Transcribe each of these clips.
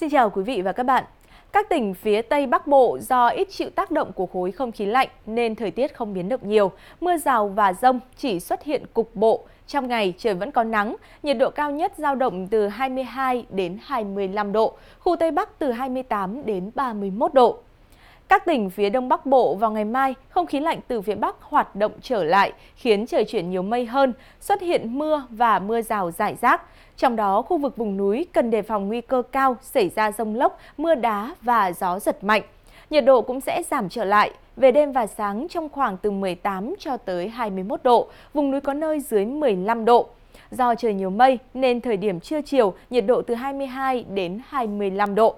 Xin chào quý vị và các bạn. Các tỉnh phía Tây Bắc Bộ do ít chịu tác động của khối không khí lạnh nên thời tiết không biến động nhiều. Mưa rào và rông chỉ xuất hiện cục bộ. Trong ngày trời vẫn có nắng, nhiệt độ cao nhất giao động từ 22 đến 25 độ, khu Tây Bắc từ 28 đến 31 độ. Các tỉnh phía Đông Bắc Bộ vào ngày mai, không khí lạnh từ phía Bắc hoạt động trở lại, khiến trời chuyển nhiều mây hơn, xuất hiện mưa và mưa rào rải rác. Trong đó, khu vực vùng núi cần đề phòng nguy cơ cao xảy ra rông lốc, mưa đá và gió giật mạnh. Nhiệt độ cũng sẽ giảm trở lại, về đêm và sáng trong khoảng từ 18 cho tới 21 độ, vùng núi có nơi dưới 15 độ. Do trời nhiều mây nên thời điểm trưa chiều nhiệt độ từ 22 đến 25 độ.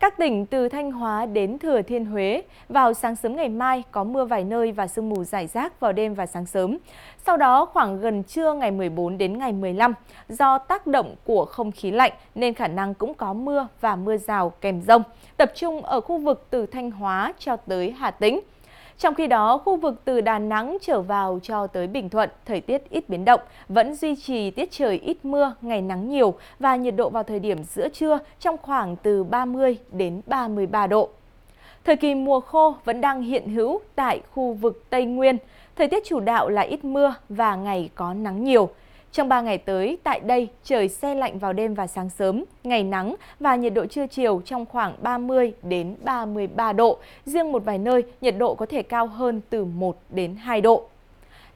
Các tỉnh từ Thanh Hóa đến Thừa Thiên Huế vào sáng sớm ngày mai có mưa vài nơi và sương mù rải rác vào đêm và sáng sớm. Sau đó khoảng gần trưa ngày 14 đến ngày 15, do tác động của không khí lạnh nên khả năng cũng có mưa và mưa rào kèm rông, tập trung ở khu vực từ Thanh Hóa cho tới Hà Tĩnh. Trong khi đó, khu vực từ Đà Nẵng trở vào cho tới Bình Thuận, thời tiết ít biến động, vẫn duy trì tiết trời ít mưa, ngày nắng nhiều và nhiệt độ vào thời điểm giữa trưa trong khoảng từ 30 đến 33 độ. Thời kỳ mùa khô vẫn đang hiện hữu tại khu vực Tây Nguyên. Thời tiết chủ đạo là ít mưa và ngày có nắng nhiều. Trong 3 ngày tới, tại đây trời xe lạnh vào đêm và sáng sớm, ngày nắng và nhiệt độ trưa chiều trong khoảng 30 đến 33 độ. Riêng một vài nơi, nhiệt độ có thể cao hơn từ 1 đến 2 độ.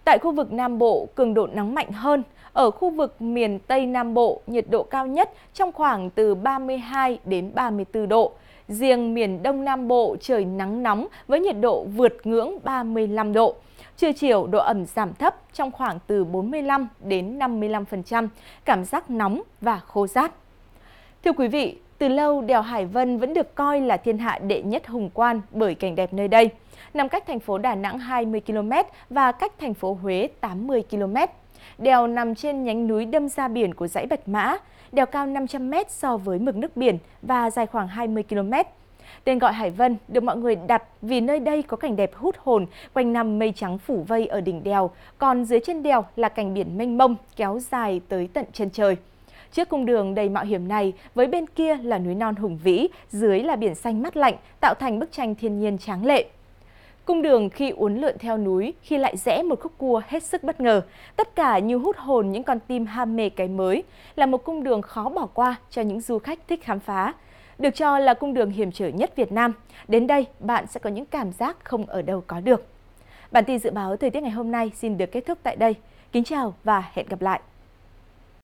Tại khu vực Nam Bộ, cường độ nắng mạnh hơn. Ở khu vực miền Tây Nam Bộ, nhiệt độ cao nhất trong khoảng từ 32 đến 34 độ. Riêng miền Đông Nam Bộ trời nắng nóng với nhiệt độ vượt ngưỡng 35 độ. Trưa chiều độ ẩm giảm thấp trong khoảng từ 45 đến 55%, cảm giác nóng và khô rát. Thưa quý vị, từ lâu, đèo Hải Vân vẫn được coi là thiên hạ đệ nhất hùng quan bởi cảnh đẹp nơi đây. Nằm cách thành phố Đà Nẵng 20 km và cách thành phố Huế 80 km. Đèo nằm trên nhánh núi đâm ra biển của dãy Bạch Mã. Đèo cao 500 m so với mực nước biển và dài khoảng 20 km. Tên gọi Hải Vân được mọi người đặt vì nơi đây có cảnh đẹp hút hồn, quanh năm mây trắng phủ vây ở đỉnh đèo, còn dưới chân đèo là cảnh biển mênh mông kéo dài tới tận chân trời. Trước cung đường đầy mạo hiểm này, với bên kia là núi non hùng vĩ, dưới là biển xanh mát lạnh, tạo thành bức tranh thiên nhiên tráng lệ. Cung đường khi uốn lượn theo núi, khi lại rẽ một khúc cua hết sức bất ngờ. Tất cả như hút hồn những con tim ham mê cái mới, là một cung đường khó bỏ qua cho những du khách thích khám phá. Được cho là cung đường hiểm trở nhất Việt Nam. Đến đây, bạn sẽ có những cảm giác không ở đâu có được. Bản tin dự báo thời tiết ngày hôm nay xin được kết thúc tại đây. Kính chào và hẹn gặp lại!